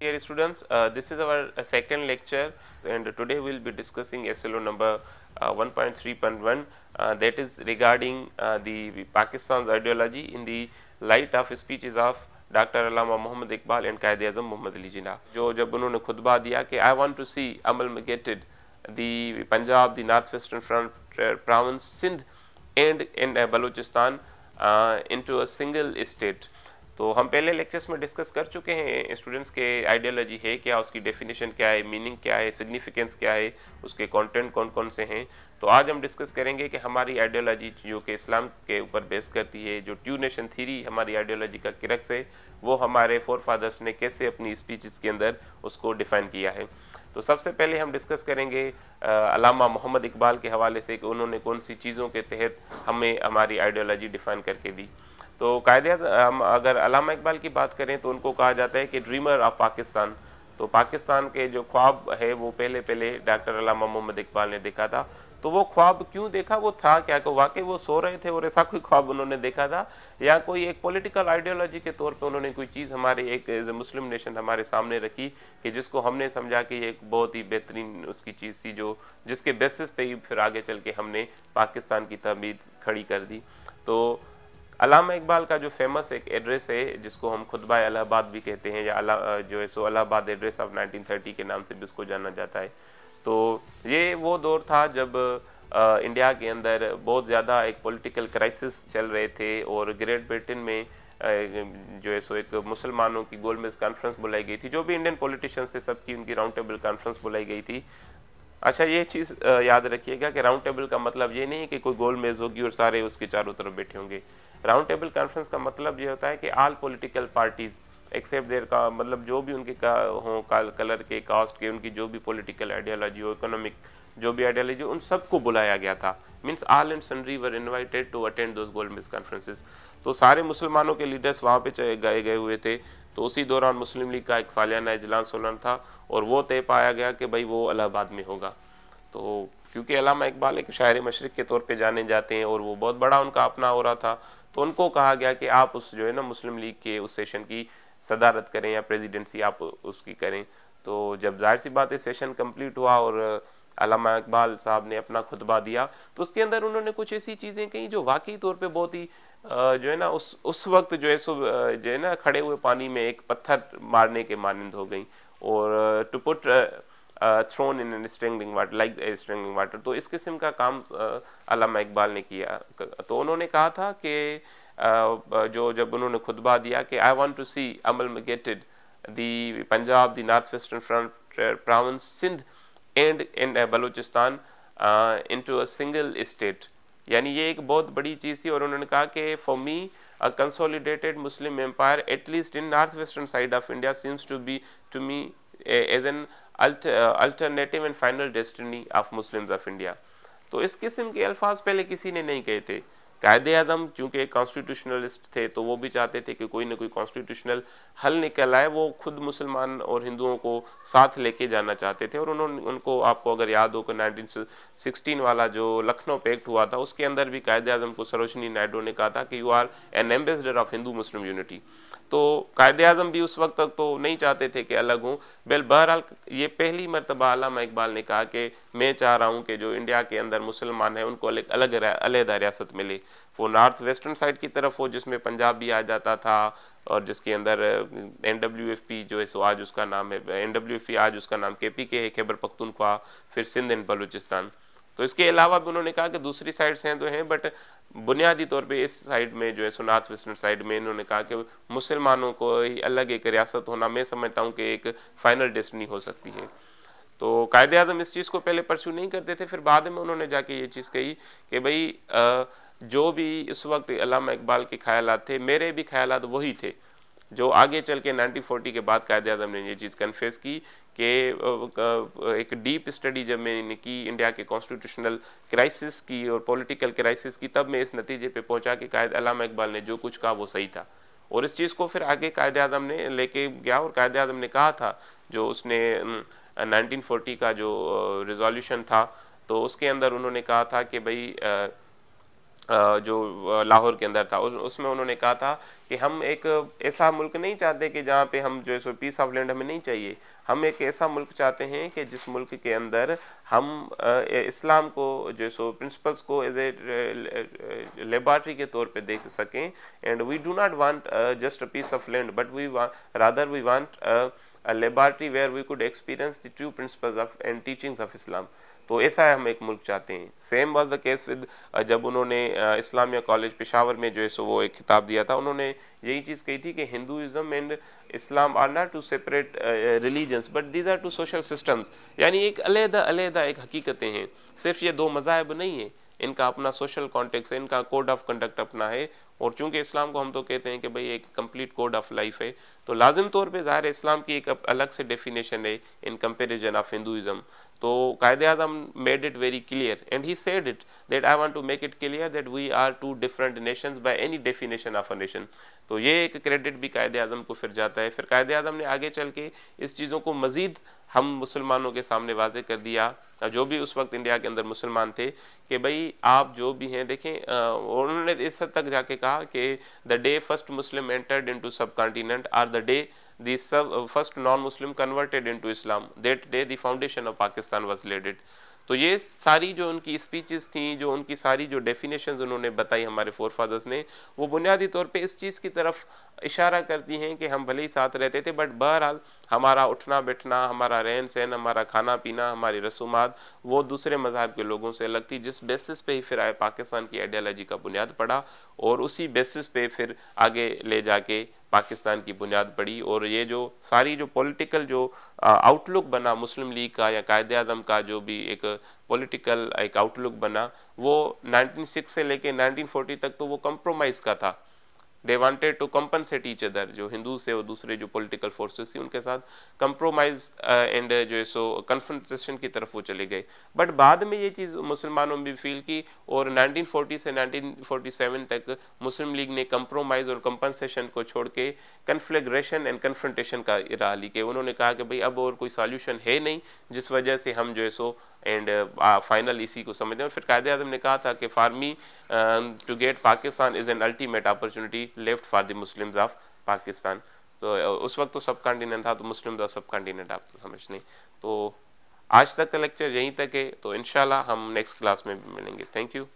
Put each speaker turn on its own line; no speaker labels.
Dear students, uh, this is our uh, second lecture and today we will be discussing SLO number 1.3.1 uh, that is regarding the, Pakistan's ideology in the light of speeches of Dr. Alama Muhammad Iqbal and Qaeda Azam Muhammad Ali Jinnah. I want to see Amal amalgamated the Punjab, the Northwestern Front uh, Province, Sindh and, Balochistan into a single state. तो हम पहले lectures में discuss कर चुके हैं students के ideology है क्या उसकी डेफिनेशन क्या है मीनिंग क्या है सिग्निफिकेंस क्या है उसके कंटेंट कौन कौन से हैं तो आज हम डिस्कस करेंगे कि हमारी आइडियोलॉजी जो कि इस्लाम के ऊपर बेस करती है जो ट्यू नेशन थीरी हमारी आइडियोलॉजी का किरक्स है वो हमारे फोर फादर्स ने कैसे अपनी स्पीच के अंदर उसको डिफ़ाइन किया है तो सबसे पहले हम डिस्कस करेंगे अलामा मोहम्मद इकबाल के हवाले से कि उन्होंने कौन सी चीज़ों के तहत हमें हमारी आइडियोलॉजी डिफ़ाइन करके दी तो कायद हम अगर अलामा इकबाल की बात करें तो उनको कहा जाता है कि ड्रीमर ऑफ पाकिस्तान तो पाकिस्तान के जो ख्वाब है वो पहले पहले डॉक्टर अलामा मोहम्मद इकबाल ने देखा था तो वो ख्वाब क्यों देखा वो था क्या को वाकई वो सो रहे थे और ऐसा कोई ख्वाब उन्होंने देखा था या कोई एक पॉलिटिकल आइडियोलॉजी के तौर पे उन्होंने कोई चीज़ हमारे एक एज ए मुस्लिम नेशन हमारे सामने रखी कि जिसको हमने समझा कि एक बहुत ही बेहतरीन उसकी चीज़ थी जो जिसके बेसिस पे ही फिर आगे चल के हमने पाकिस्तान की तमीद खड़ी कर दी तो अलामा इकबाल का जो फेमस एक एड्रेस है जिसको हम खुतबा अलाहाबाद भी कहते हैं या अला जो है सो अलाहाबाद एड्रेस ऑफ 1930 के नाम से भी उसको जाना जाता है तो ये वो दौर था जब आ, इंडिया के अंदर बहुत ज़्यादा एक पॉलिटिकल क्राइसिस चल रहे थे और ग्रेट ब्रिटेन में जो है सो एक मुसलमानों की गोलमेज कॉन्फ्रेंस बुलाई गई थी जो भी इंडियन पॉलिटिशियंस थे सबकी उनकी राउंड टेबल कॉन्फ्रेंस बुलाई गई थी अच्छा ये चीज़ याद रखिएगा कि राउंड टेबल का मतलब ये नहीं कि कोई गोल मेज़ होगी और सारे उसके चारों तरफ बैठे होंगे राउंड टेबल कॉन्फ्रेंस का मतलब ये होता है कि all political parties except there का मतलब जो भी उनके का हों कलर के कास्ट के उनकी जो भी पॉलिटिकल आइडियोलॉजी हो इकोनॉमिक जो भी आइडियोलॉजी उन सबको बुलाया गया था means all and sundry were invited to attend those गोल मेज कॉन्फ्रेंसिस तो सारे मुसलमानों के लीडर्स वहाँ पे गए गए हुए थे तो उसी दौरान मुस्लिम लीग का एक सालाना इजलास होना था और वो तय पाया गया कि भाई वो अलाहाबाद में होगा तो क्योंकि अलामा इकबाल एक शायर मशरक़ के तौर पे जाने जाते हैं और वो बहुत बड़ा उनका अपना हो रहा था तो उनको कहा गया कि आप उस जो है ना मुस्लिम लीग के उस सेशन की सदारत करें या प्रेसिडेंसी आप उसकी करें तो जब जाहिर सी बात है सेशन कंप्लीट हुआ और अलामा इकबाल साहब ने अपना खुतबा दिया तो उसके अंदर उन्होंने कुछ ऐसी चीज़ें कहीं जो वाकई तौर पर बहुत ही जो है ना उस उस वक्त जो है सो जो है ना खड़े हुए पानी में एक पत्थर मारने के मानंद हो गई और to put thrown in an strangling water like strangling water तो इस किस्म का काम अलामा इकबाल ने किया तो उन्होंने कहा था कि जो जब उन्होंने खुतबा दिया कि I want to see amalgamated the Punjab the North Western Frontier Province Sindh and in Baluchistan into a single state यानी ये एक बहुत बड़ी चीज़ थी और उन्होंने कहा कि for me a consolidated Muslim empire at least in north western side of India seems to be to me as an alternative and final final destiny of Muslims of तो इस किस्म के अल्फाज पहले किसी ने नहीं कहे थे कायदे आदम चूँकि कॉन्स्टिट्यूशनलिस्ट थे तो वो भी चाहते थे कि कोई ना कोई कॉन्स्टिट्यूशनल हल निकल आए वो खुद मुसलमान और हिंदुओं को साथ लेके जाना चाहते थे और उन्होंने उनको आपको अगर याद हो कि 1916 वाला जो लखनऊ पैक्ट हुआ था उसके अंदर भी कायदे आदम को सरोजनी नायडू ने कहा था कि you are an ambassador of Hindu Muslim unity तो कायद अजम भी उस वक्त तक तो नहीं चाहते थे कि अलग हूँ बिल बहरहाल ये पहली मरतबा अलामा इकबाल ने कहा कि मैं चाह रहा हूँ कि जो इंडिया के अंदर मुसलमान हैं उनको अलग अलग अलहदा रियासत मिले वो नॉर्थ वेस्टर्न साइड की तरफ हो जिसमें पंजाब भी आ जाता था और जिसके अंदर एन डब्ल्यू एफ पी जो है सो आज उसका नाम है एन डब्ल्यू एफ पी आज उसका नाम के पी के है खैबर पख्तूनख्वा फिर सिंध एंड बलूचिस्तान तो इसके अलावा भी उन्होंने कहा कि दूसरी साइड्स हैं तो हैं बट बुनियादी तौर पे इस साइड में जो है सुनाथ वेस्टर्न साइड में इन्होंने कहा कि मुसलमानों को ही अलग एक रियासत होना मैं समझता हूँ कि एक फ़ाइनल डेस्टनी हो सकती है तो कायद अजम इस चीज़ को पहले परस्यू नहीं करते थे फिर बाद में उन्होंने जाके ये चीज़ कही कि भाई जो भी इस वक्त अलामा इकबाल के ख्याल थे मेरे भी ख्याल वही थे जो आगे चल के फोर्टी के बाद कायद आजम ने ये चीज़ कन्फेस की कि एक डीप स्टडी जब मैंने की इंडिया के कॉन्स्टिट्यूशनल क्राइसिस की और पॉलिटिकल क्राइसिस की तब मैं इस नतीजे पे पहुंचा कि कायद अलामा इकबाल ने जो कुछ कहा वो सही था और इस चीज़ को फिर आगे कायद आजम ने लेके गया और कायद आजम ने कहा था जो उसने 1940 का जो रिजोल्यूशन था तो उसके अंदर उन्होंने कहा था कि भाई जो लाहौर के अंदर था उस, उसमें उन्होंने कहा था कि हम एक ऐसा मुल्क नहीं चाहते कि जहाँ पे हम जो है सो पीस ऑफ लैंड हमें नहीं चाहिए हम एक ऐसा मुल्क चाहते हैं कि जिस मुल्क के अंदर हम इस्लाम को जो है सो प्रिंसिपल्स को एज ए लेबार्ट्री के तौर पे देख सकें and we do not want just a piece of land but we rather we want a where we could experience experience the true of of and teachings of तो ऐसा है हम एक मुल्क चाहते हैं same was the case with जब उन्होंने इस्लामिया कॉलेज पेशावर में जो है सो वो एक खिताब दिया था उन्होंने यही चीज़ कही थी कि Hinduism and Islam are not two separate religions but these are two social systems यानी एक अलहदा अलहदा एक हकीकतें हैं सिर्फ ये दो मज़ाहब नहीं हैं इनका अपना सोशल कॉन्टेक्स है इनका कोड ऑफ कंडक्ट अपना है और चूंकि इस्लाम को हम तो कहते हैं कि भाई एक कंप्लीट कोड ऑफ लाइफ है तो लाजम तौर पे ज़ाहिर इस्लाम की एक अलग से डेफिनेशन है इन कंपेरिजन ऑफ हिंदुज़म तो Quaid Azam made it very clear and he said it that I want to make it clear that we are two different nations by any definition of a nation तो ये एक credit भी कायद अजम को फिर जाता है फिर कायद अजम ने आगे चल के इस चीज़ों को मज़ीद हम मुसलमानों के सामने वाजे कर दिया जो भी उस वक्त इंडिया के अंदर मुसलमान थे कि भाई आप जो भी हैं देखें उन्होंने इस हद तक जाके कहा कि the day first Muslim entered to subcontinent or the day the sub first non Muslim converted into Islam That day the of Pakistan was was तो ये सारी जो उनकी स्पीचेस थी जो उनकी सारी जो डेफिनेशन उन्होंने बताई हमारे फोर फादर्स ने वो बुनियादी तौर पे इस चीज़ की तरफ इशारा करती हैं कि हम भले ही साथ रहते थे बट बहरहाल हमारा उठना बैठना हमारा रहन सहन हमारा खाना पीना हमारी रसूमात वो दूसरे मज़हब के लोगों से अलग थी जिस बेसिस पे ही फिर आए पाकिस्तान की आइडियालॉजी का बुनियाद पड़ा और उसी बेसिस पे फिर आगे ले जाके पाकिस्तान की बुनियाद पड़ी और ये जो सारी जो पॉलिटिकल जो आउटलुक बना मुस्लिम लीग का या कायद अजम का जो भी एक पॉलिटिकल एक आउटलुक बना वो 1906 से लेके 1940 तक तो वो कम्प्रोमाइज का था they wanted to compensate each other जो हिंदू से और दूसरे जो पॉलिटिकल फोर्सेस थी उनके साथ कंप्रोमाइज एंड uh, uh, जो है सो कन्फ्रेंटेशन की तरफ वो चले गए बट बाद में ये चीज़ मुसलमानों में भी फील की और 1940 से 1947 तक मुस्लिम लीग ने कंप्रोमाइज और कंपनसेशन को छोड़ के कन्फ्लेग्रेशन एंड कन्फ्रंटेशन का इरा ली के उन्होंने कहा कि भाई अब और कोई सॉल्यूशन है नहीं जिस वजह से हम जो है सो एंड फाइनल uh, इसी को समझते हैं और फिर कायदे आजम ने कहा था कि for me to um, get Pakistan is an ultimate opportunity left for the Muslim of Pakistan तो उस वक्त तो सब कॉन्टीनेंट था तो मुस्लिम ऑफ सब कॉन्टीनेंट आप तो समझ नहीं तो आज तक का लेक्चर यहीं तक है तो इन हम नेक्स्ट क्लास में भी मिलेंगे थैंक यू